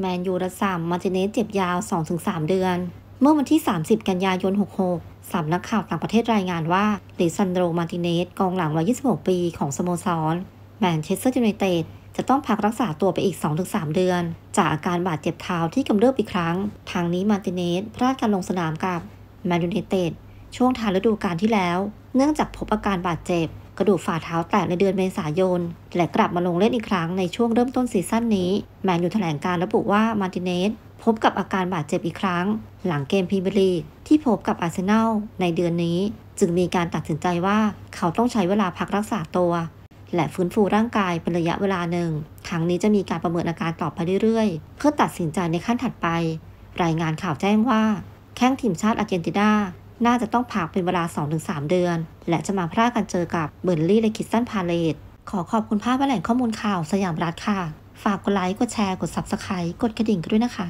แมนยูระสามมาติเนสเจ็บยาว 2-3 เดือน เมื่อวันที่ 30 กันยายน 66 สำนักข่าวต่างประเทศรายงานว่าเลซันโดมาติเนสกองหลังวัย26 ปีของสโมสรแมนเชสเตอร์ยูไนเต็ดจะต้องพักรักษาตัวไปอีก 2-3 เดือน จากอาการบาดเจ็บเท้าที่กำเริบอีกครั้ง ทางนี้มาติเนสพลาดการลงสนามกับแมนยูไนเต็ดช่วงทานฤดูกาลที่แล้ว เนื่องจากพบอาการบาดเจ็บกระดูกฝ่าเท้าแตกในเดือนเมษายน และกลับมาลงเล่นอีกครั้งในช่วงเริ่มต้นซีซั่นนี้ แมนยูแถลงการระบุว่ามาร์ติเนสพบกับอาการบาดเจ็บอีกครั้ง หลังเกมพรีเมียร์ลีกที่พบกับอาร์เซนอลในเดือนนี้ จึงมีการตัดสินใจว่าเขาต้องใช้เวลาพักรักษาตัว และฟื้นฟูร่างกายเป็นระยะเวลาหนึ่งทั้งนี้จะมีการประเมินอาการต่อไปเรื่อยๆ เพื่อตัดสินใจในขั้นถัดไป รายงานข่าวแจ้งว่าแข้งทีมชาติอาร์เจนตินาน่าจะต้องผักเป็นเวลา 2-3 เดือน และจะมาพรากันเจอกับเบอร์ลี่และคิดสันพาเลตขอขอบคุณภาพแหล่งข้อมูลข่าวสยามรัฐค่ะ ฝากกดไลค์ กดแชร์ กด Subscribe กดกระดิ่งด้วยนะคะ